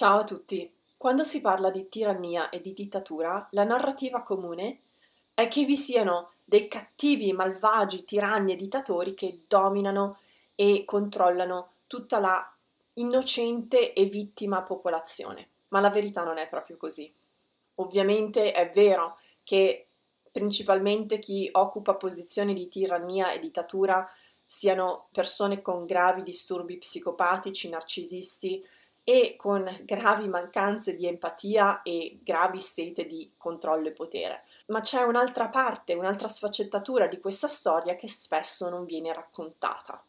Ciao a tutti! Quando si parla di tirannia e di dittatura, la narrativa comune è che vi siano dei cattivi, malvagi, tiranni e dittatori che dominano e controllano tutta la innocente e vittima popolazione. Ma la verità non è proprio così. Ovviamente è vero che principalmente chi occupa posizioni di tirannia e dittatura siano persone con gravi disturbi psicopatici, narcisisti, e con gravi mancanze di empatia e gravi sete di controllo e potere. Ma c'è un'altra parte, un'altra sfaccettatura di questa storia che spesso non viene raccontata.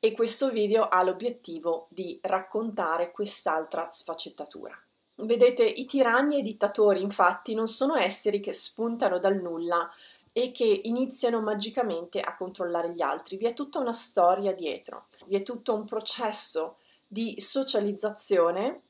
E questo video ha l'obiettivo di raccontare quest'altra sfaccettatura. Vedete, i tiranni e i dittatori infatti non sono esseri che spuntano dal nulla e che iniziano magicamente a controllare gli altri. Vi è tutta una storia dietro, vi è tutto un processo di socializzazione,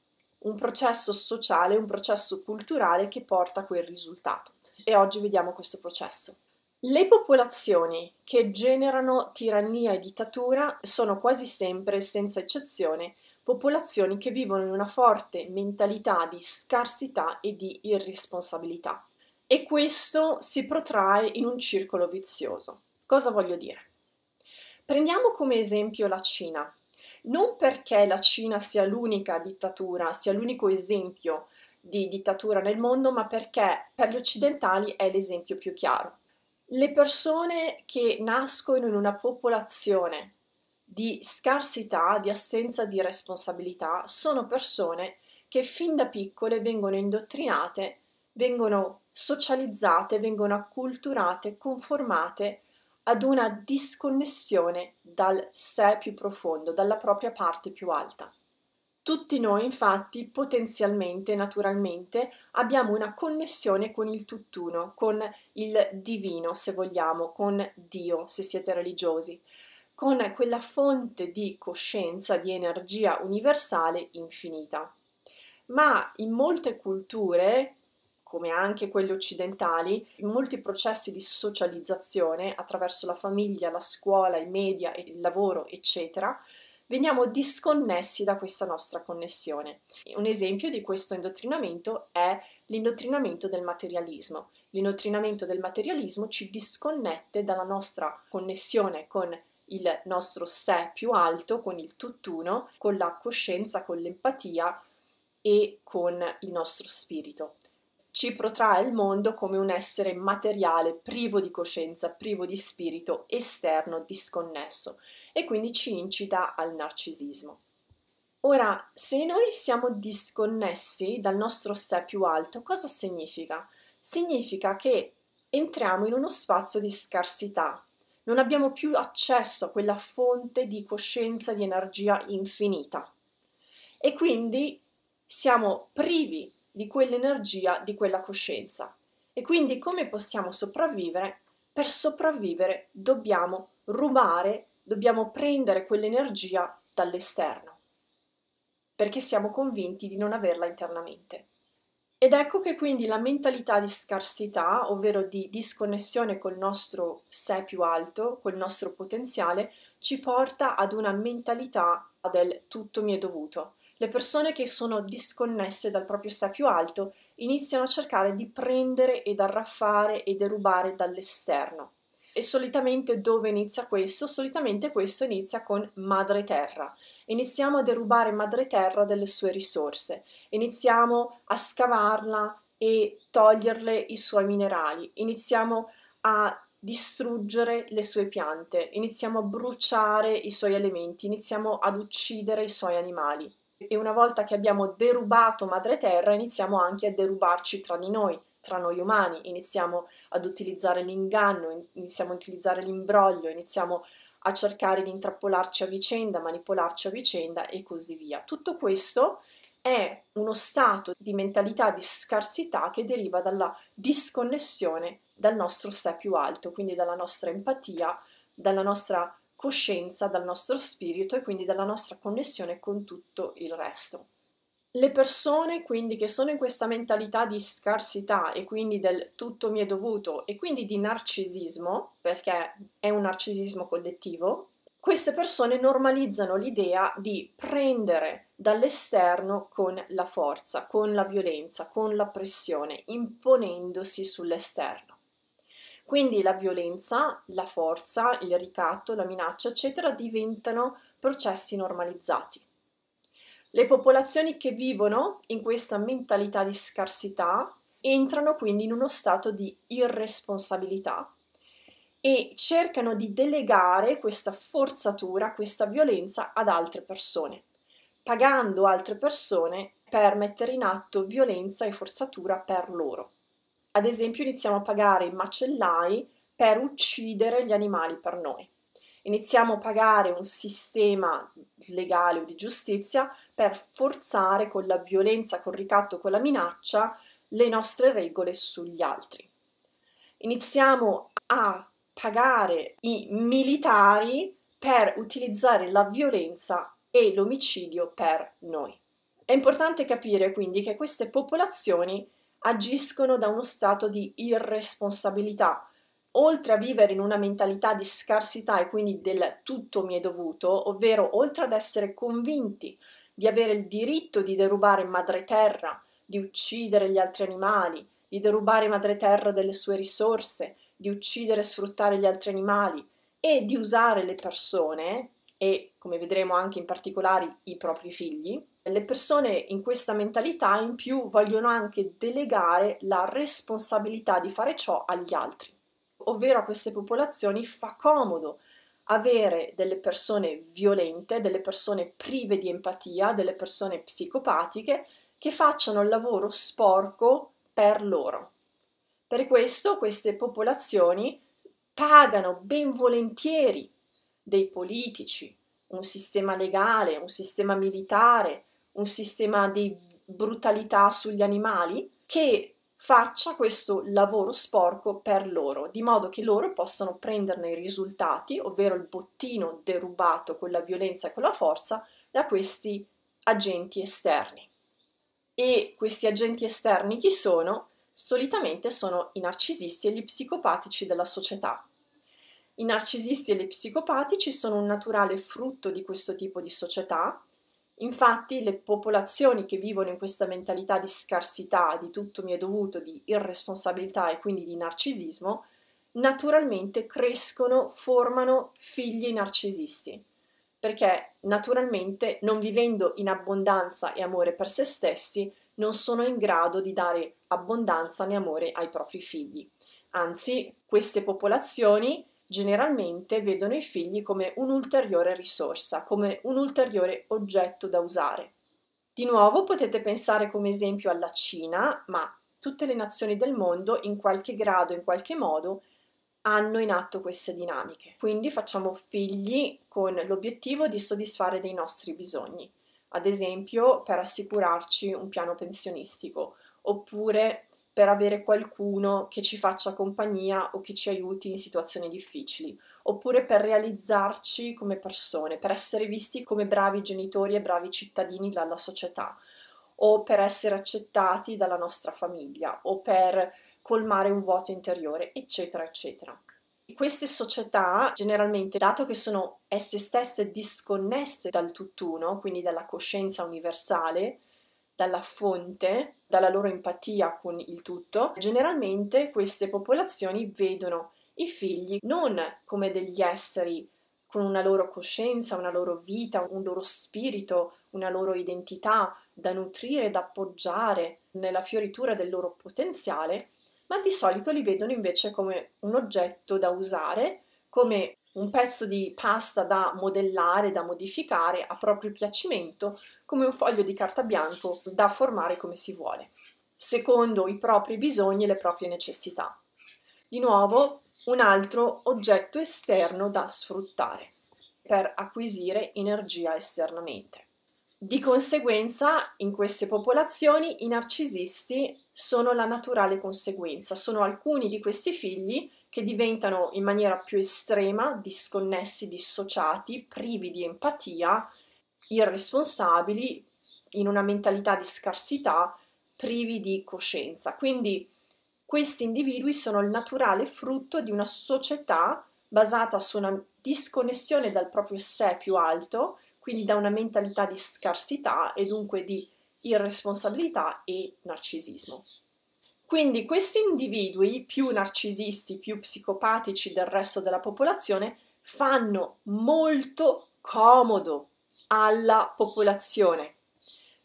un processo sociale, un processo culturale che porta a quel risultato. E oggi vediamo questo processo. Le popolazioni che generano tirannia e dittatura sono quasi sempre, senza eccezione, popolazioni che vivono in una forte mentalità di scarsità e di irresponsabilità. E questo si protrae in un circolo vizioso. Cosa voglio dire? Prendiamo come esempio la Cina, non perché la Cina sia l'unica dittatura, sia l'unico esempio di dittatura nel mondo, ma perché per gli occidentali è l'esempio più chiaro. Le persone che nascono in una popolazione di scarsità, di assenza di responsabilità, sono persone che fin da piccole vengono indottrinate, vengono socializzate, vengono acculturate, conformate ad una disconnessione dal sé più profondo, dalla propria parte più alta. Tutti noi infatti potenzialmente, naturalmente, abbiamo una connessione con il tutt'uno, con il divino se vogliamo, con Dio se siete religiosi, con quella fonte di coscienza, di energia universale infinita. Ma in molte culture come anche quelle occidentali, in molti processi di socializzazione attraverso la famiglia, la scuola, i media, il lavoro, eccetera, veniamo disconnessi da questa nostra connessione. Un esempio di questo indottrinamento è l'indottrinamento del materialismo. L'indottrinamento del materialismo ci disconnette dalla nostra connessione con il nostro sé più alto, con il tutt'uno, con la coscienza, con l'empatia e con il nostro spirito ci protrae il mondo come un essere materiale, privo di coscienza, privo di spirito, esterno, disconnesso e quindi ci incita al narcisismo. Ora, se noi siamo disconnessi dal nostro sé più alto, cosa significa? Significa che entriamo in uno spazio di scarsità, non abbiamo più accesso a quella fonte di coscienza, di energia infinita e quindi siamo privi di quell'energia, di quella coscienza. E quindi come possiamo sopravvivere? Per sopravvivere dobbiamo rubare, dobbiamo prendere quell'energia dall'esterno, perché siamo convinti di non averla internamente. Ed ecco che quindi la mentalità di scarsità, ovvero di disconnessione col nostro sé più alto, col nostro potenziale, ci porta ad una mentalità del tutto mi è dovuto, le persone che sono disconnesse dal proprio sé più alto iniziano a cercare di prendere ed arraffare e derubare dall'esterno. E solitamente dove inizia questo? Solitamente questo inizia con Madre Terra. Iniziamo a derubare Madre Terra delle sue risorse, iniziamo a scavarla e toglierle i suoi minerali, iniziamo a distruggere le sue piante, iniziamo a bruciare i suoi elementi, iniziamo ad uccidere i suoi animali e una volta che abbiamo derubato Madre Terra iniziamo anche a derubarci tra di noi, tra noi umani, iniziamo ad utilizzare l'inganno, iniziamo a utilizzare l'imbroglio, iniziamo a cercare di intrappolarci a vicenda, manipolarci a vicenda e così via. Tutto questo è uno stato di mentalità di scarsità che deriva dalla disconnessione dal nostro sé più alto, quindi dalla nostra empatia, dalla nostra coscienza, dal nostro spirito e quindi dalla nostra connessione con tutto il resto. Le persone quindi che sono in questa mentalità di scarsità e quindi del tutto mi è dovuto e quindi di narcisismo, perché è un narcisismo collettivo, queste persone normalizzano l'idea di prendere dall'esterno con la forza, con la violenza, con la pressione, imponendosi sull'esterno. Quindi la violenza, la forza, il ricatto, la minaccia, eccetera, diventano processi normalizzati. Le popolazioni che vivono in questa mentalità di scarsità entrano quindi in uno stato di irresponsabilità e cercano di delegare questa forzatura, questa violenza ad altre persone, pagando altre persone per mettere in atto violenza e forzatura per loro. Ad esempio iniziamo a pagare i macellai per uccidere gli animali per noi. Iniziamo a pagare un sistema legale o di giustizia per forzare con la violenza, col ricatto, con la minaccia le nostre regole sugli altri. Iniziamo a pagare i militari per utilizzare la violenza e l'omicidio per noi. È importante capire quindi che queste popolazioni agiscono da uno stato di irresponsabilità. Oltre a vivere in una mentalità di scarsità e quindi del tutto mi è dovuto, ovvero oltre ad essere convinti di avere il diritto di derubare madre terra, di uccidere gli altri animali, di derubare madre terra delle sue risorse, di uccidere e sfruttare gli altri animali e di usare le persone e, come vedremo anche in particolare, i propri figli, le persone in questa mentalità in più vogliono anche delegare la responsabilità di fare ciò agli altri, ovvero a queste popolazioni fa comodo avere delle persone violente, delle persone prive di empatia, delle persone psicopatiche che facciano il lavoro sporco per loro. Per questo queste popolazioni pagano ben volentieri dei politici, un sistema legale, un sistema militare, un sistema di brutalità sugli animali che faccia questo lavoro sporco per loro, di modo che loro possano prenderne i risultati, ovvero il bottino derubato con la violenza e con la forza, da questi agenti esterni. E questi agenti esterni chi sono? Solitamente sono i narcisisti e gli psicopatici della società. I narcisisti e gli psicopatici sono un naturale frutto di questo tipo di società Infatti le popolazioni che vivono in questa mentalità di scarsità, di tutto mi è dovuto, di irresponsabilità e quindi di narcisismo, naturalmente crescono, formano figli narcisisti, perché naturalmente non vivendo in abbondanza e amore per se stessi, non sono in grado di dare abbondanza né amore ai propri figli. Anzi, queste popolazioni generalmente vedono i figli come un'ulteriore risorsa, come un ulteriore oggetto da usare. Di nuovo potete pensare come esempio alla Cina, ma tutte le nazioni del mondo in qualche grado, in qualche modo, hanno in atto queste dinamiche. Quindi facciamo figli con l'obiettivo di soddisfare dei nostri bisogni, ad esempio per assicurarci un piano pensionistico, oppure per avere qualcuno che ci faccia compagnia o che ci aiuti in situazioni difficili, oppure per realizzarci come persone, per essere visti come bravi genitori e bravi cittadini dalla società, o per essere accettati dalla nostra famiglia, o per colmare un vuoto interiore, eccetera, eccetera. Queste società generalmente, dato che sono esse stesse disconnesse dal tutt'uno, quindi dalla coscienza universale, dalla fonte, dalla loro empatia con il tutto, generalmente queste popolazioni vedono i figli non come degli esseri con una loro coscienza, una loro vita, un loro spirito, una loro identità da nutrire, da appoggiare nella fioritura del loro potenziale, ma di solito li vedono invece come un oggetto da usare, come un pezzo di pasta da modellare, da modificare a proprio piacimento, come un foglio di carta bianco da formare come si vuole, secondo i propri bisogni e le proprie necessità. Di nuovo, un altro oggetto esterno da sfruttare per acquisire energia esternamente. Di conseguenza, in queste popolazioni i narcisisti sono la naturale conseguenza, sono alcuni di questi figli che diventano in maniera più estrema disconnessi, dissociati, privi di empatia, irresponsabili, in una mentalità di scarsità, privi di coscienza. Quindi questi individui sono il naturale frutto di una società basata su una disconnessione dal proprio sé più alto, quindi da una mentalità di scarsità e dunque di irresponsabilità e narcisismo. Quindi questi individui, più narcisisti, più psicopatici del resto della popolazione, fanno molto comodo alla popolazione.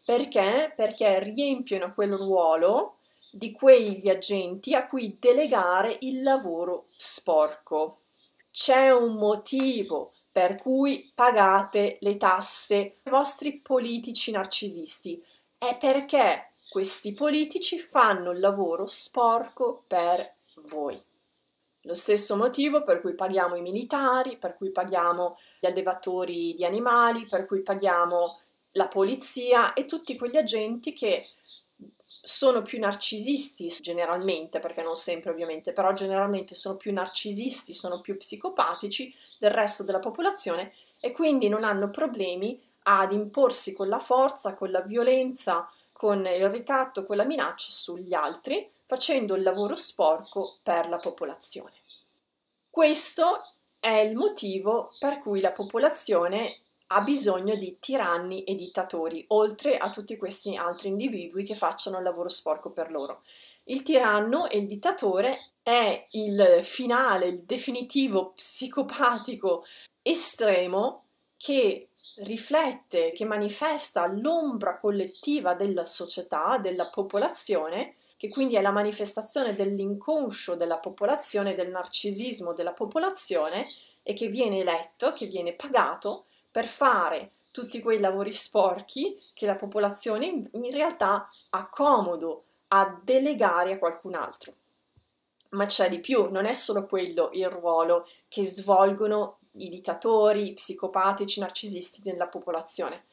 Perché? Perché riempiono quel ruolo di quegli agenti a cui delegare il lavoro sporco. C'è un motivo per cui pagate le tasse ai vostri politici narcisisti è perché questi politici fanno il lavoro sporco per voi. Lo stesso motivo per cui paghiamo i militari, per cui paghiamo gli allevatori di animali, per cui paghiamo la polizia e tutti quegli agenti che sono più narcisisti generalmente, perché non sempre ovviamente, però generalmente sono più narcisisti, sono più psicopatici del resto della popolazione e quindi non hanno problemi ad imporsi con la forza, con la violenza, con il ricatto, con la minaccia sugli altri, facendo il lavoro sporco per la popolazione. Questo è il motivo per cui la popolazione ha bisogno di tiranni e dittatori, oltre a tutti questi altri individui che facciano il lavoro sporco per loro. Il tiranno e il dittatore è il finale, il definitivo psicopatico estremo che riflette, che manifesta l'ombra collettiva della società, della popolazione, che quindi è la manifestazione dell'inconscio della popolazione, del narcisismo della popolazione e che viene eletto, che viene pagato per fare tutti quei lavori sporchi che la popolazione in realtà ha comodo a delegare a qualcun altro. Ma c'è di più, non è solo quello il ruolo che svolgono i dittatori, i psicopatici, i narcisisti nella popolazione.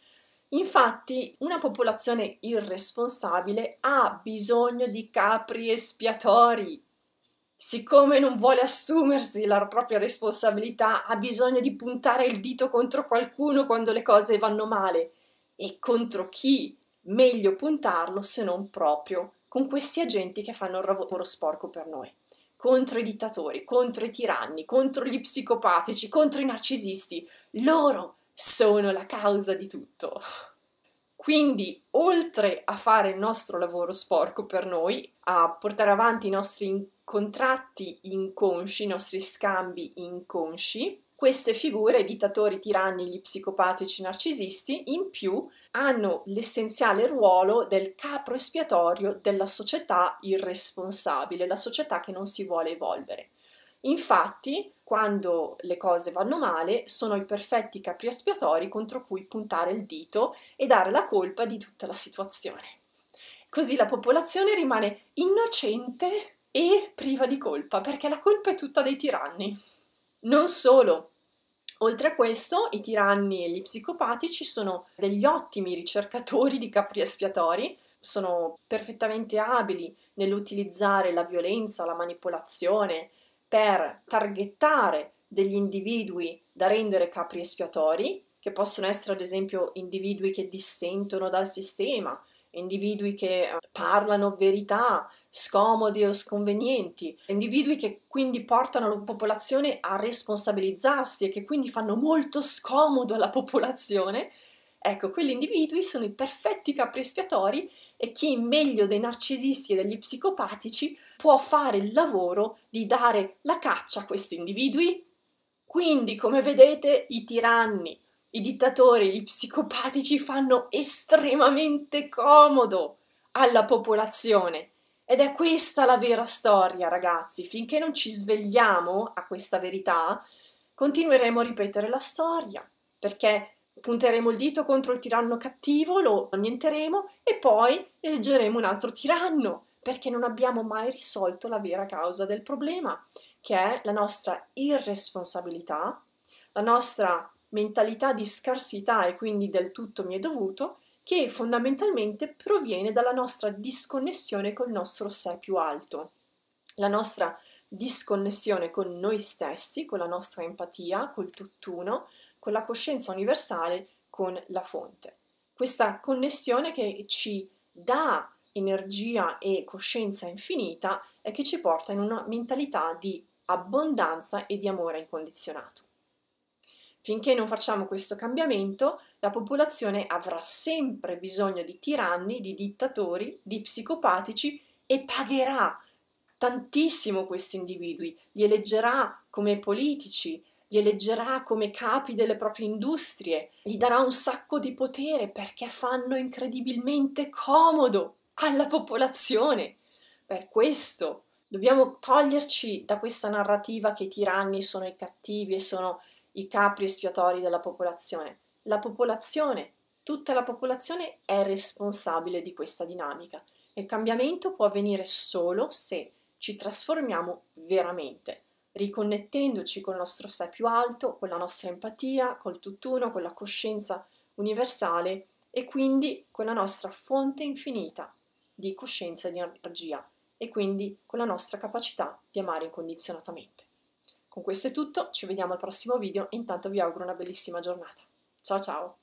Infatti, una popolazione irresponsabile ha bisogno di capri espiatori. Siccome non vuole assumersi la propria responsabilità, ha bisogno di puntare il dito contro qualcuno quando le cose vanno male. E contro chi meglio puntarlo se non proprio con questi agenti che fanno il lavoro sporco per noi contro i dittatori, contro i tiranni, contro gli psicopatici, contro i narcisisti. Loro sono la causa di tutto. Quindi, oltre a fare il nostro lavoro sporco per noi, a portare avanti i nostri contratti inconsci, i nostri scambi inconsci, queste figure, i dittatori, i tiranni, gli psicopatici, i narcisisti, in più hanno l'essenziale ruolo del capro espiatorio della società irresponsabile, la società che non si vuole evolvere. Infatti, quando le cose vanno male, sono i perfetti capri espiatori contro cui puntare il dito e dare la colpa di tutta la situazione. Così la popolazione rimane innocente e priva di colpa, perché la colpa è tutta dei tiranni. Non solo, Oltre a questo, i tiranni e gli psicopatici sono degli ottimi ricercatori di capri espiatori, sono perfettamente abili nell'utilizzare la violenza, la manipolazione per targettare degli individui da rendere capri espiatori, che possono essere ad esempio individui che dissentono dal sistema, individui che eh, parlano verità, scomodi o sconvenienti, individui che quindi portano la popolazione a responsabilizzarsi e che quindi fanno molto scomodo alla popolazione. Ecco, quegli individui sono i perfetti capri espiatori e chi meglio dei narcisisti e degli psicopatici può fare il lavoro di dare la caccia a questi individui? Quindi, come vedete, i tiranni, i dittatori, gli psicopatici fanno estremamente comodo alla popolazione. Ed è questa la vera storia, ragazzi. Finché non ci svegliamo a questa verità, continueremo a ripetere la storia, perché punteremo il dito contro il tiranno cattivo, lo annienteremo e poi eleggeremo un altro tiranno, perché non abbiamo mai risolto la vera causa del problema, che è la nostra irresponsabilità, la nostra mentalità di scarsità e quindi del tutto mi è dovuto, che fondamentalmente proviene dalla nostra disconnessione col nostro sé più alto, la nostra disconnessione con noi stessi, con la nostra empatia, col tutt'uno, con la coscienza universale, con la fonte. Questa connessione che ci dà energia e coscienza infinita e che ci porta in una mentalità di abbondanza e di amore incondizionato. Finché non facciamo questo cambiamento, la popolazione avrà sempre bisogno di tiranni, di dittatori, di psicopatici e pagherà tantissimo questi individui, li eleggerà come politici, li eleggerà come capi delle proprie industrie, gli darà un sacco di potere perché fanno incredibilmente comodo alla popolazione. Per questo dobbiamo toglierci da questa narrativa che i tiranni sono i cattivi e sono i capri espiatori della popolazione. La popolazione, tutta la popolazione è responsabile di questa dinamica il cambiamento può avvenire solo se ci trasformiamo veramente, riconnettendoci col nostro sé più alto, con la nostra empatia, col tutt'uno, con la coscienza universale e quindi con la nostra fonte infinita di coscienza e di energia e quindi con la nostra capacità di amare incondizionatamente. Con questo è tutto, ci vediamo al prossimo video, intanto vi auguro una bellissima giornata. Ciao ciao!